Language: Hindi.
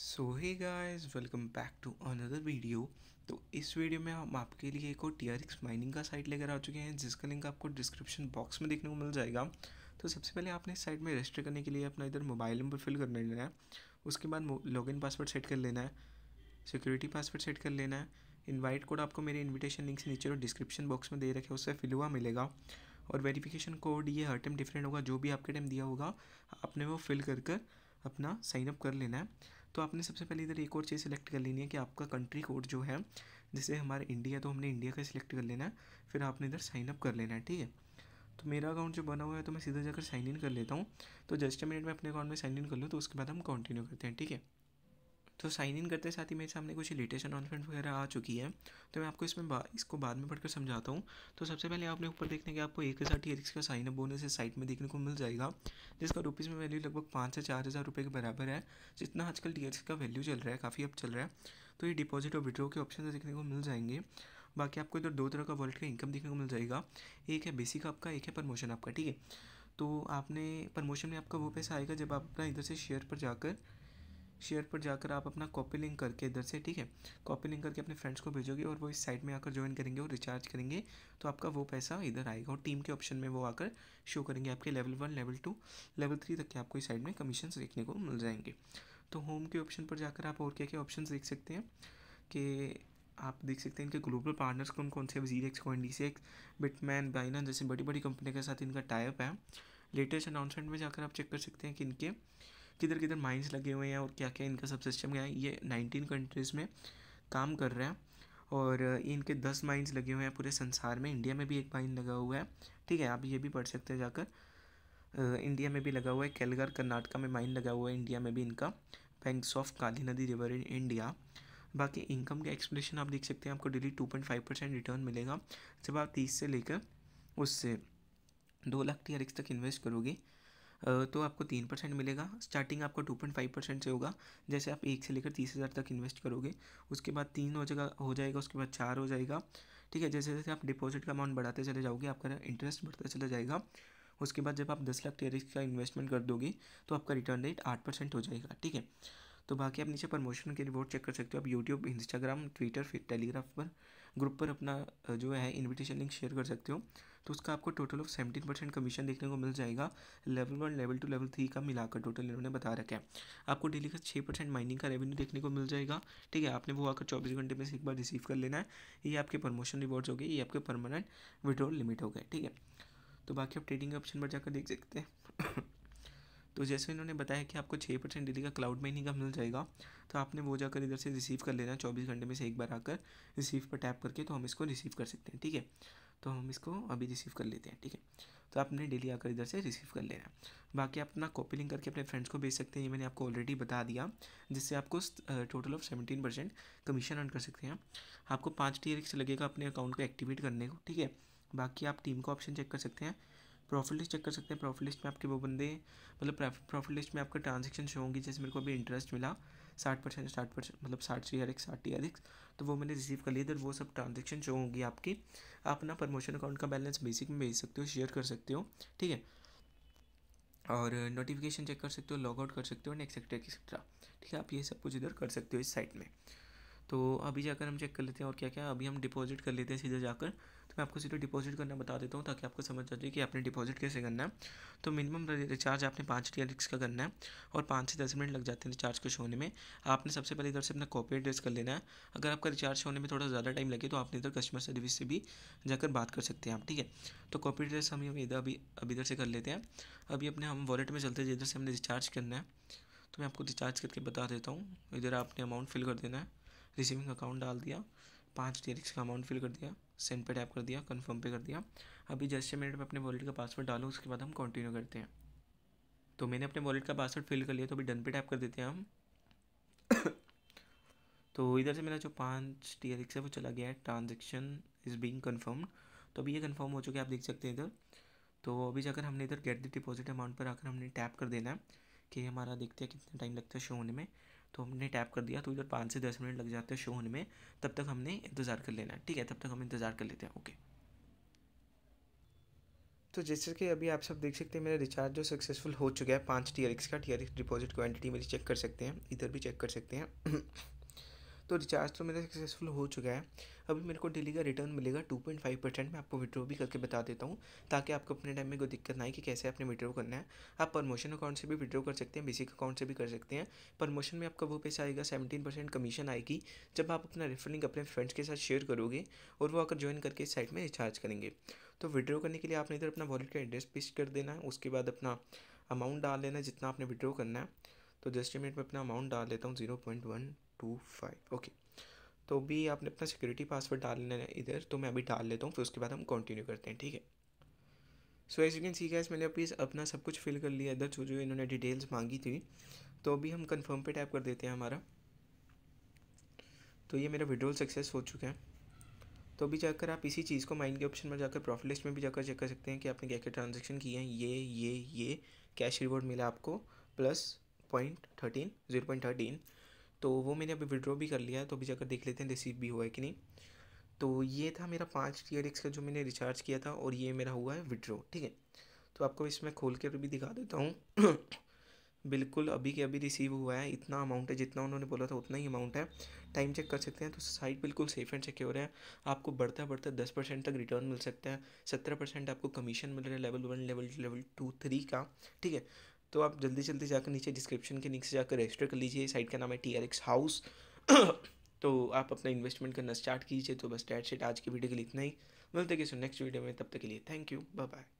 so hi guys welcome back to another video तो इस वीडियो में हम आपके लिए एक और टी आर एक्स माइनिंग का साइट लेकर आ चुके हैं जिसका लिंक आपको डिस्क्रिप्शन बॉक्स में देखने को मिल जाएगा तो सबसे पहले आपने इस साइट में रजिस्टर करने के लिए अपना इधर मोबाइल नंबर फिल कर लेना है उसके बाद लॉगिन पासवर्ड सेट कर लेना है सिक्योरिटी पासवर्ड सेट कर लेना है इन्वाइट कोड आपको मेरे इन्विटेशन लिंक से नीचे और डिस्क्रिप्शन बॉक्स में दे रखे उससे फिल हुआ मिलेगा और वेरिफिकेशन कोड ये हर टाइम डिफरेंट होगा जो भी आपके टाइम दिया होगा आपने वो फिल कर कर अपना साइनअप कर लेना है तो आपने सबसे पहले इधर एक और चीज़ सेलेक्ट कर लेनी है कि आपका कंट्री कोड जो है जैसे हमारे इंडिया तो हमने इंडिया का सिलेक्ट कर लेना है फिर आपने इधर साइन अप कर लेना है ठीक है तो मेरा अकाउंट जो बना हुआ है तो मैं सीधा जाकर साइन इन कर लेता हूँ तो जस्ट मिनट में अपने अकाउंट में साइन इन कर लूँ तो उसके बाद हम कंटिन्यू करते हैं ठीक है तो साइन इन करते साथ ही मेरे सामने कुछ लेटेस्ट अनाउंसमेंट वगैरह आ चुकी है तो मैं आपको इसमें बा, इसको बाद में पढ़कर समझाता हूँ तो सबसे पहले आपने ऊपर देखने के आपको एक हज़ार टी एक्स का साइन अप बोनस इस साइट में देखने को मिल जाएगा जिसका रुपीज़ में वैल्यू लगभग पाँच से चार हज़ार रुपये के बराबर है जितना आजकल टी का वैल्यू चल रहा है काफ़ी अब चल रहा है तो ये डिपॉजिट और विड्रॉ के ऑप्शन देखने को मिल जाएंगे बाकी आपको इधर दो तरह का वॉलेट का इनकम देखने को मिल जाएगा एक है बेसिक आपका एक है प्रमोशन आपका ठीक है तो आपने प्रमोशन में आपका वो पैसा आएगा जब आप अपना इधर से शेयर पर जाकर शेयर पर जाकर आप अपना कॉपी लिंक करके इधर से ठीक है कॉपी लिंक करके अपने फ्रेंड्स को भेजोगे और वो इस साइट में आकर ज्वाइन करेंगे और रिचार्ज करेंगे तो आपका वो पैसा इधर आएगा और टीम के ऑप्शन में वो आकर शो करेंगे आपके level one level two level three तक के आपको इस साइड में कमीशन देखने को मिल जाएंगे तो होम के ऑप्शन पर जाकर आप और क्या क्या ऑप्शन देख सकते हैं कि आप देख सकते हैं इनके ग्लोबल पार्टनर्स कौन कौन से जीर X coin D C X बिटमैन बाइना जैसे बड़ी बड़ी कंपनी के साथ इनका टाइप है लेटेस्ट अनाउंसमेंट में जाकर आप चेक कर सकते हैं कि इनके किधर किधर माइंस लगे हुए हैं और क्या क्या इनका सब सिस्टम क्या है ये नाइनटीन कंट्रीज़ में काम कर रहे हैं और इनके दस माइंस लगे हुए हैं पूरे संसार में इंडिया में भी एक माइन लगा हुआ है ठीक है आप ये भी पढ़ सकते हैं जाकर इंडिया में भी लगा हुआ है कैलगर कर्नाटका में माइन लगा हुआ है इंडिया में भी इनका बैंक्स ऑफ काली नदी रिवर इन इंडिया बाकी इनकम का एक्सप्लेशन आप देख सकते हैं आपको daily two point five percent return मिलेगा जब आप तीस से लेकर उससे दो लाख टी तक इन्वेस्ट करोगे तो आपको तीन परसेंट मिलेगा स्टार्टिंग आपको टू पॉइंट फाइव परसेंट से होगा जैसे आप एक से लेकर तीस हज़ार तक इन्वेस्ट करोगे उसके बाद तीन हो जाएगा हो जाएगा उसके बाद चार हो जाएगा ठीक है जैसे जैसे आप डिपॉजिट का अमाउंट बढ़ाते चले जाओगे आपका इंटरेस्ट बढ़ता चला जाएगा उसके बाद जब आप दस लाख टेरिस का इन्वेस्टमेंट कर दोगे तो आपका रिटर्न रेट आठ परसेंट हो जाएगा ठीक है तो बाकी आप नीचे प्रमोशन के रिवॉर्ड चेक कर सकते हो आप यूट्यूब इंस्टाग्राम ट्विटर फिर टेलीग्राफ पर ग्रुप पर अपना जो है इनविटेशन लिंक शेयर कर सकते हो तो उसका आपको total of seventeen percent commission देखने को मिल जाएगा level one level two level three का मिलाकर टोटल इन्होंने बता रखा है आपको डेली का छः परसेंट माइनिंग का रेवेन्यू देखने को मिल जाएगा ठीक है आपने वो आकर चौबीस घंटे में से एक बार रिसीव कर लेना है ये आपके प्रमोशन रिवॉर्ड्स हो गए ये आपके परमानेंट विड्रॉल लिमिट हो गए ठीक है तो बाकी आप ट्रेडिंग ऑप्शन पर जाकर देख सकते हैं तो जैसे इन्होंने बताया कि आपको छः परसेंट डेली का क्लाउड में इन्हीं का मिल जाएगा तो आपने वो जाकर इधर से रिसीव कर लेना चौबीस घंटे में से एक बार आकर रिसीव पर टैप करके तो हम इसको रिसीव कर सकते हैं ठीक है तो हम इसको अभी रिसीव कर लेते हैं ठीक है तो आपने डेली आकर इधर से रिसीव कर लेना है बाकी आप अपना कॉपी लिंक करके अपने फ्रेंड्स को भेज सकते हैं ये मैंने आपको ऑलरेडी बता दिया जिससे आपको total of seventeen percent commission earn कर सकते हैं आपको पाँच टी लगेगा अपने अकाउंट को एक्टिवेट करने को ठीक है बाकी आप टीम का ऑप्शन चेक कर सकते हैं प्रॉफिट लिस्ट चेक कर सकते हैं प्रॉफिट लिस्ट में आपके वो बंदे मतलब प्रॉफिट लिस्ट में आपके ट्रांजेक्शन शो होंगी जैसे मेरे को अभी इंटरेस्ट मिला साठ परसेंट साठ परसेंट मतलब साठ सी आर एक्स साठ टी आर एक्स तो वो मैंने रिसीव कर लिए इधर वो सब ट्रांजेक्शन शो होंगी आपकी आप अपना प्रमोशन अकाउंट का बैलेंस बेसिक में भेज सकते हो शेयर कर सकते हो ठीक है और नोटिफिकेशन चेक कर सकते हो लॉग आउट कर सकते हो एंड एक्सेट्रा एक्सेट्रा ठीक है आप ये सब कुछ इधर कर सकते हो इस साइट में तो अभी जाकर हम चेक कर लेते हैं और क्या क्या अभी हम डिपॉजिट कर लेते हैं सीधे जाकर तो मैं आपको सीधे डिपॉजिट करना बता देता हूँ ताकि आपको समझ आ जाए कि आपने डिपॉजिट कैसे करना है तो मिनिमम रिचार्ज आपने पाँच टी का करना है और पाँच से दस मिनट लग जाते हैं रिचार्ज को होने में आपने सबसे पहले इधर से अपना कॉपी एड्रेस कर लेना है अगर आपका रिचार्ज होने में थोड़ा ज़्यादा टाइम लगे तो आपने इधर कस्टमर सर्विस से भी जाकर बात कर सकते हैं आप ठीक है तो कॉपी एड्रेस हम इधर अभी अभी इधर से कर लेते हैं अभी अपने हम वॉलेट में चलते हैं जिधर से हमने रिचार्ज करना है तो मैं आपको रिचार्ज करके बता देता हूँ इधर आपने अमाउंट फिल कर देना है रिसीविंग अकाउंट डाल दिया पाँच टी का अमाउंट फिल कर दिया सेंड पे टैप कर दिया कंफर्म पे कर दिया अभी जैसे मिनट में अपने वॉलेट का पासवर्ड डालो उसके बाद हम कंटिन्यू करते हैं तो मैंने अपने वॉलेट का पासवर्ड फिल कर लिया तो अभी डन पे टैप कर देते हैं हम तो इधर से मेरा जो पाँच टी आर है वो चला गया है ट्रांजेक्शन इज़ बीइंग कन्फर्म्ड तो अभी ये कन्फर्म हो चुके हैं आप देख सकते हैं इधर तो अभी जाकर हमने इधर गेट द डिपॉजिट अमाउंट पर आकर हमने टैप कर देना है कि हमारा देखते हैं कितना टाइम लगता है शो होने में तो हमने टैप कर दिया तो इधर पाँच से दस मिनट लग जाते हैं शो होने में तब तक हमने इंतज़ार कर लेना है ठीक है तब तक हम इंतज़ार कर लेते हैं ओके तो जैसे कि अभी आप सब देख सकते हैं मेरा रिचार्ज जो सक्सेसफुल हो चुका है पाँच टी का टी डिपॉजिट क्वान्टिटी मेरी चेक कर सकते हैं इधर भी चेक कर सकते हैं तो रिचार्ज तो मेरा सक्सेसफुल हो चुका है अभी मेरे को डेली का रिटर्न मिलेगा टू पॉइंट फाइव परसेंट मैं आपको विड्रॉ भी करके बता देता हूँ ताकि आपको अपने टाइम में कोई दिक्कत ना आए कि कैसे आपने विड्रॉ करना है आप प्रमोशन अकाउंट से भी विड्रॉ कर सकते हैं बेसिक अकाउंट से भी कर सकते हैं प्रमोशन में आपका वो पैसा आएगा सेवेंटीन परसेंट कमीशन आएगी जब आप अपना रेफरिंग अपने फ्रेंड्स के साथ शेयर करोगे और वो आकर ज्वाइन करके इस साइट में रिचार्ज करेंगे तो विड्रो करने के लिए आपने इधर अपना वॉलेट का एड्रेस पेश कर देना है उसके बाद अपना अमाउंट डाल लेना जितना आपने विड्रॉ करना है तो जस्ट मिनट में अपना अमाउंट डाल लेता हूँ zero point one two five okay तो भी आपने अपना सिक्योरिटी पासवर्ड डाल लेना है इधर तो मैं अभी डाल लेता हूँ फिर उसके बाद हम कंटिन्यू करते हैं ठीक है so as you can see guys मैंने अभी अपना सब कुछ फिल कर लिया इधर जो जो इन्होंने डिटेल्स मांगी थी तो अभी हम कंफर्म पे टैप कर देते हैं हमारा तो ये मेरा विड्रोल सक्सेस हो चुका है तो अभी जाकर आप इसी चीज़ को माइंड के ऑप्शन में जाकर प्रॉफिट लिस्ट में भी जाकर चेक कर सकते हैं कि आपने क्या क्या ट्रांजेक्शन किए हैं ये ये ये कैश रिवॉर्ड मिला आपको plus point thirteen zero point thirteen तो वो मैंने अभी विड्रॉ भी कर लिया है तो अभी जाकर देख लेते हैं रिसीव भी हुआ है कि नहीं तो ये था मेरा पाँच एक्स का जो मैंने रिचार्ज किया था और ये मेरा हुआ है विड्रो ठीक है तो आपको इसमें खोल कर भी दिखा देता हूँ बिल्कुल अभी के अभी रिसीव हुआ है इतना अमाउंट है जितना उन्होंने बोला था उतना ही अमाउंट है टाइम चेक कर सकते हैं तो साइट बिल्कुल सेफ़ एंड सिक्योर है आपको बढ़ता बढ़ता दस परसेंट तक रिटर्न मिल सकता है सत्रह परसेंट आपको कमीशन मिल रहा है level one level level two three का ठीक है तो आप जल्दी जल्दी जाकर नीचे डिस्क्रिप्शन के नीचे जाकर रजिस्टर कर लीजिए साइट का नाम है टी आर एक्स हाउस तो आप अपना इन्वेस्टमेंट करना स्टार्ट कीजिए तो बस डेट सेट आज की वीडियो के लिए इतना ही मिलते किसी नेक्स्ट वीडियो में तब तक के लिए थैंक यू बाय बाय